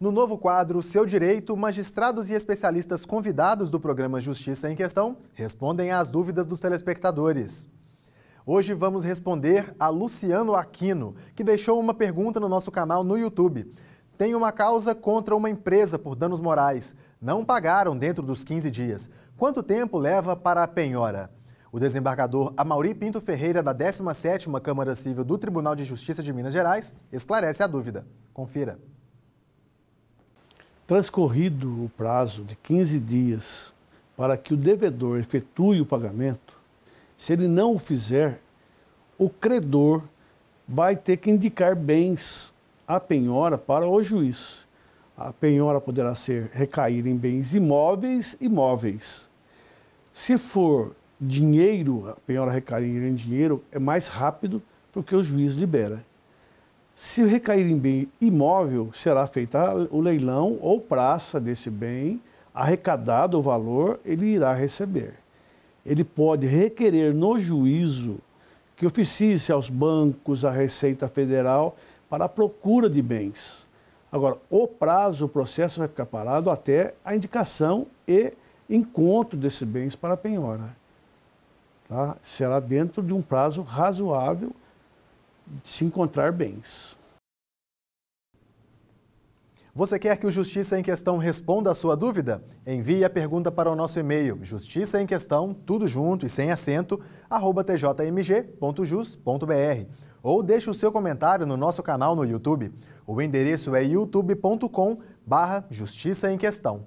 No novo quadro Seu Direito, magistrados e especialistas convidados do programa Justiça em Questão respondem às dúvidas dos telespectadores. Hoje vamos responder a Luciano Aquino, que deixou uma pergunta no nosso canal no YouTube. Tem uma causa contra uma empresa por danos morais. Não pagaram dentro dos 15 dias. Quanto tempo leva para a penhora? O desembargador Amauri Pinto Ferreira, da 17ª Câmara Civil do Tribunal de Justiça de Minas Gerais, esclarece a dúvida. Confira. Transcorrido o prazo de 15 dias para que o devedor efetue o pagamento, se ele não o fizer, o credor vai ter que indicar bens à penhora para o juiz. A penhora poderá ser recair em bens imóveis e móveis. Se for dinheiro, a penhora recair em dinheiro, é mais rápido porque o juiz libera. Se recair em bem imóvel, será feita o leilão ou praça desse bem, arrecadado o valor, ele irá receber. Ele pode requerer no juízo que oficie aos bancos, à Receita Federal, para a procura de bens. Agora, o prazo, o processo vai ficar parado até a indicação e encontro desses bens para a penhora. Tá? Será dentro de um prazo razoável de se encontrar bens. Você quer que o Justiça em Questão responda a sua dúvida? Envie a pergunta para o nosso e-mail justiça em questão, tudo junto e sem acento, arroba tjmg.jus.br ou deixe o seu comentário no nosso canal no YouTube. O endereço é youtube.com barra justiça em questão.